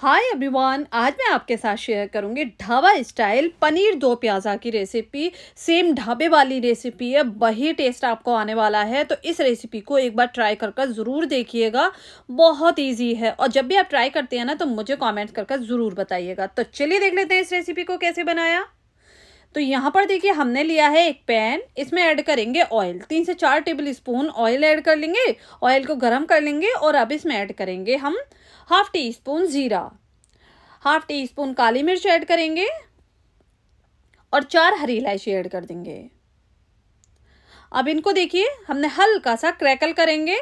hi everyone आज मैं आपके साथ शेयर करूंगी ढाबा स्टाइल पनीर दो प्याज़ा की रेसिपी सेम ढाबे वाली रेसिपी है वही टेस्ट आपको आने वाला है तो इस रेसिपी को एक बार ट्राई कर कर ज़रूर देखिएगा बहुत इजी है और जब भी आप ट्राई करते हैं ना तो मुझे कमेंट कर कर ज़रूर बताइएगा तो चलिए देख लेते हैं इस रेसिपी को कैसे बनाया तो यहाँ पर देखिए हमने लिया है एक पैन इसमें ऐड करेंगे ऑयल तीन से चार टेबल स्पून ऑयल ऐड कर लेंगे ऑयल को गर्म कर लेंगे और अब इसमें ऐड करेंगे हम हाफ टी स्पून जीरा हाफ टी स्पून काली मिर्च ऐड करेंगे और चार हरी इलायची ऐड कर देंगे अब इनको देखिए हमने हल्का सा क्रैकल करेंगे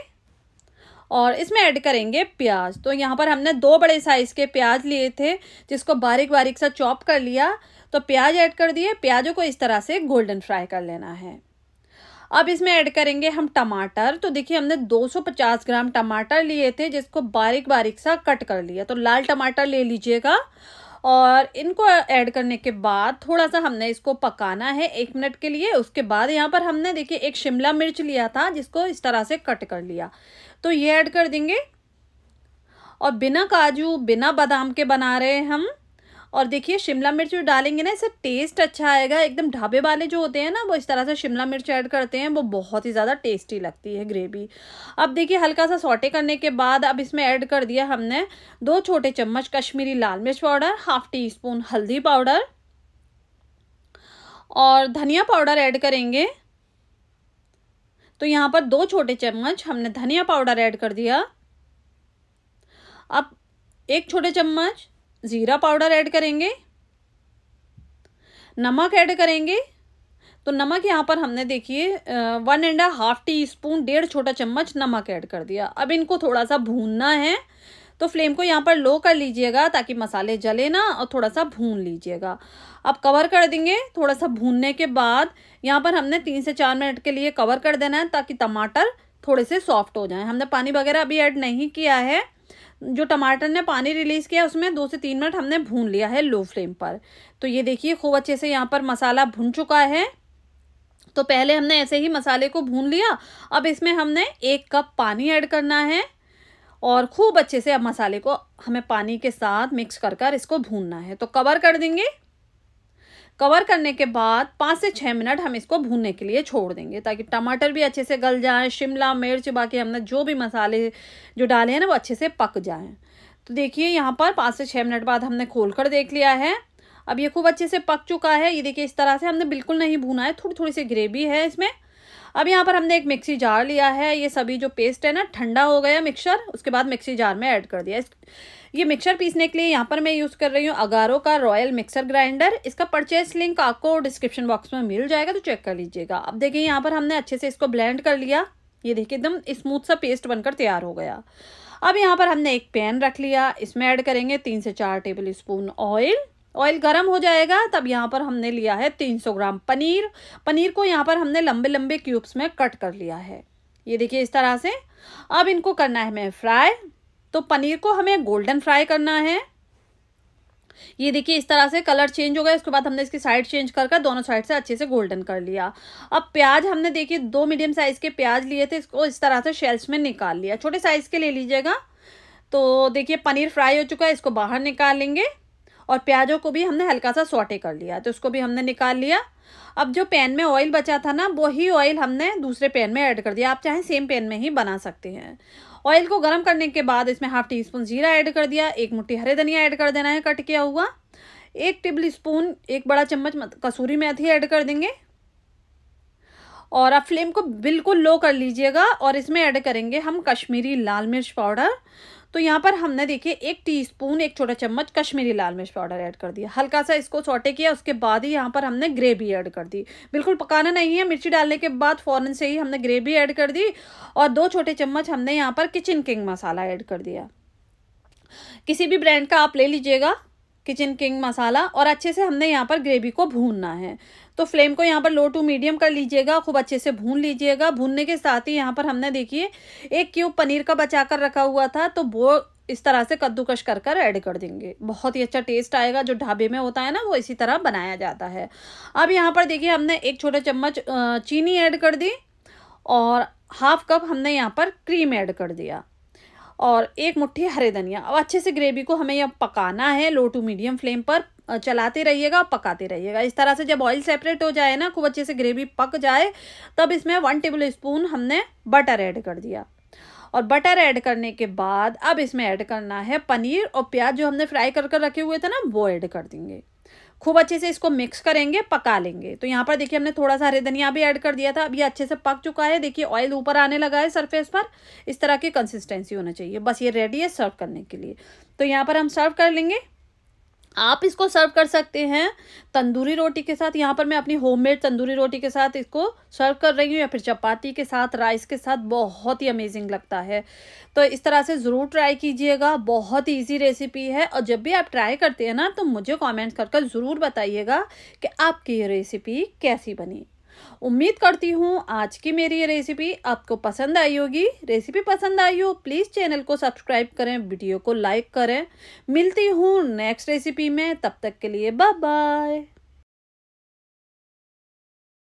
और इसमें ऐड करेंगे प्याज तो यहाँ पर हमने दो बड़े साइज़ के प्याज लिए थे जिसको बारीक बारीक सा चॉप कर लिया तो प्याज ऐड कर दिए प्याजों को इस तरह से गोल्डन फ्राई कर लेना है अब इसमें ऐड करेंगे हम टमाटर तो देखिए हमने 250 ग्राम टमाटर लिए थे जिसको बारीक बारीक सा कट कर लिया तो लाल टमाटर ले लीजिएगा और इनको ऐड करने के बाद थोड़ा सा हमने इसको पकाना है एक मिनट के लिए उसके बाद यहाँ पर हमने देखिए एक शिमला मिर्च लिया था जिसको इस तरह से कट कर लिया तो ये ऐड कर देंगे और बिना काजू बिना बादाम के बना रहे हैं हम और देखिए शिमला मिर्च जो डालेंगे ना इससे टेस्ट अच्छा आएगा एकदम ढाबे वाले जो होते हैं ना वो इस तरह से शिमला मिर्च ऐड करते हैं वो बहुत ही ज़्यादा टेस्टी लगती है ग्रेवी अब देखिए हल्का सा सोटे करने के बाद अब इसमें ऐड कर दिया हमने दो छोटे चम्मच कश्मीरी लाल मिर्च पाउडर हाफ टी स्पून हल्दी पाउडर और धनिया पाउडर ऐड करेंगे तो यहाँ पर दो छोटे चम्मच हमने धनिया पाउडर ऐड कर दिया अब एक छोटे चम्मच ज़ीरा पाउडर ऐड करेंगे नमक ऐड करेंगे तो नमक यहाँ पर हमने देखिए one and half teaspoon डेढ़ छोटा चम्मच नमक ऐड कर दिया अब इनको थोड़ा सा भूनना है तो फ्लेम को यहाँ पर लो कर लीजिएगा ताकि मसाले जले ना और थोड़ा सा भून लीजिएगा अब कवर कर देंगे थोड़ा सा भूनने के बाद यहाँ पर हमने तीन से चार मिनट के लिए कवर कर देना है ताकि टमाटर थोड़े से सॉफ्ट हो जाए हमने पानी वगैरह अभी ऐड नहीं किया है जो टमाटर ने पानी रिलीज़ किया उसमें दो से तीन मिनट हमने भून लिया है लो फ्लेम पर तो ये देखिए खूब अच्छे से यहाँ पर मसाला भून चुका है तो पहले हमने ऐसे ही मसाले को भून लिया अब इसमें हमने एक कप पानी ऐड करना है और खूब अच्छे से अब मसाले को हमें पानी के साथ मिक्स कर कर इसको भूनना है तो कवर कर देंगे कवर करने के बाद पाँच से छः मिनट हम इसको भूनने के लिए छोड़ देंगे ताकि टमाटर भी अच्छे से गल जाएँ शिमला मिर्च बाकी हमने जो भी मसाले जो डाले हैं ना वो अच्छे से पक जाएँ तो देखिए यहाँ पर पाँच से छः मिनट बाद हमने खोल कर देख लिया है अब ये खूब अच्छे से पक चुका है ये देखिए इस तरह से हमने बिल्कुल नहीं भूना है थोड़ी थोड़ी सी ग्रेवी है इसमें अब यहाँ पर हमने एक मिक्सी जार लिया है ये सभी जो पेस्ट है ना ठंडा हो गया मिक्सर उसके बाद मिक्सी जार में ऐड कर दिया ये मिक्सर पीसने के लिए यहाँ पर मैं यूज़ कर रही हूँ अगारो का रॉयल मिक्सर ग्राइंडर इसका परचेस लिंक आपको डिस्क्रिप्शन बॉक्स में मिल जाएगा तो चेक कर लीजिएगा अब देखिए यहाँ पर हमने अच्छे से इसको ब्लेंड कर लिया ये देखिए एकदम स्मूथ सा पेस्ट बनकर तैयार हो गया अब यहाँ पर हमने एक पैन रख लिया इसमें ऐड करेंगे तीन से चार टेबल स्पून ऑयल ऑयल गर्म हो जाएगा तब यहाँ पर हमने लिया है 300 ग्राम पनीर पनीर को यहाँ पर हमने लंबे लंबे क्यूब्स में कट कर लिया है ये देखिए इस तरह से अब इनको करना है हमें फ्राई तो पनीर को हमें गोल्डन फ्राई करना है ये देखिए इस तरह से कलर चेंज हो गया उसके बाद हमने इसकी साइड चेंज कर कर दोनों साइड से अच्छे से गोल्डन कर लिया अब प्याज हमने देखिए दो मीडियम साइज़ के प्याज लिए थे इसको इस तरह से शेल्स में निकाल लिया छोटे साइज़ के ले लीजिएगा तो देखिए पनीर फ्राई हो चुका है इसको बाहर निकाल लेंगे और प्याजों को भी हमने हल्का सा सोटे कर लिया तो उसको भी हमने निकाल लिया अब जो पैन में ऑयल बचा था ना वही ऑयल हमने दूसरे पैन में ऐड कर दिया आप चाहें सेम पैन में ही बना सकते हैं ऑयल को गर्म करने के बाद इसमें हाफ टी स्पून जीरा ऐड कर दिया एक मुट्ठी हरे धनिया ऐड कर देना है कट किया हुआ एक टेबल स्पून एक बड़ा चम्मच कसूरी मेथी ऐड कर देंगे और आप फ्लेम को बिल्कुल लो कर लीजिएगा और इसमें ऐड करेंगे हम कश्मीरी लाल मिर्च पाउडर तो यहाँ पर हमने देखिए एक टीस्पून एक छोटा चम्मच कश्मीरी लाल मिर्च पाउडर ऐड कर दिया हल्का सा इसको सौटे किया उसके बाद ही यहाँ पर हमने ग्रेवी ऐड कर दी बिल्कुल पकाना नहीं है मिर्ची डालने के बाद फ़ौरन से ही हमने ग्रेवी ऐड कर दी और दो छोटे चम्मच हमने यहाँ पर किचन किंग मसाला ऐड कर दिया किसी भी ब्रांड का आप ले लीजिएगा किचन किंग मसाला और अच्छे से हमने यहाँ पर ग्रेवी को भूनना है तो फ्लेम को यहाँ पर लो टू मीडियम कर लीजिएगा खूब अच्छे से भून लीजिएगा भूनने के साथ ही यहाँ पर हमने देखिए एक क्यूब पनीर का बचा कर रखा हुआ था तो वो इस तरह से कद्दूकश कर कर ऐड कर देंगे बहुत ही अच्छा टेस्ट आएगा जो ढाबे में होता है ना वो इसी तरह बनाया जाता है अब यहाँ पर देखिए हमने एक छोटा चम्मच चीनी ऐड कर दी और हाफ कप हमने यहाँ पर क्रीम ऐड कर दिया और एक मुट्ठी हरे धनिया अब अच्छे से ग्रेवी को हमें यह पकाना है लो टू मीडियम फ्लेम पर चलाते रहिएगा और पकाते रहिएगा इस तरह से जब ऑयल सेपरेट हो जाए ना खूब अच्छे से ग्रेवी पक जाए तब इसमें वन टेबल स्पून हमने बटर ऐड कर दिया और बटर ऐड करने के बाद अब इसमें ऐड करना है पनीर और प्याज जो हमने फ्राई कर कर रखे हुए थे ना वो ऐड कर देंगे खूब अच्छे से इसको मिक्स करेंगे पका लेंगे तो यहाँ पर देखिए हमने थोड़ा सा हरे धनिया भी ऐड कर दिया था अब ये अच्छे से पक चुका है देखिए ऑयल ऊपर आने लगा है सरफेस पर इस तरह की कंसिस्टेंसी होना चाहिए बस ये रेडी है सर्व करने के लिए तो यहाँ पर हम सर्व कर लेंगे आप इसको सर्व कर सकते हैं तंदूरी रोटी के साथ यहाँ पर मैं अपनी होममेड तंदूरी रोटी के साथ इसको सर्व कर रही हूँ या फिर चपाती के साथ राइस के साथ बहुत ही अमेजिंग लगता है तो इस तरह से ज़रूर ट्राई कीजिएगा बहुत ही ईजी रेसिपी है और जब भी आप ट्राई करते हैं ना तो मुझे कर कर ज़रूर बताइएगा कि आपकी ये रेसिपी कैसी बनी उम्मीद करती हूँ आज की मेरी ये रेसिपी आपको पसंद आई होगी रेसिपी पसंद आई हो प्लीज़ चैनल को सब्सक्राइब करें वीडियो को लाइक करें मिलती हूँ नेक्स्ट रेसिपी में तब तक के लिए बाय बाय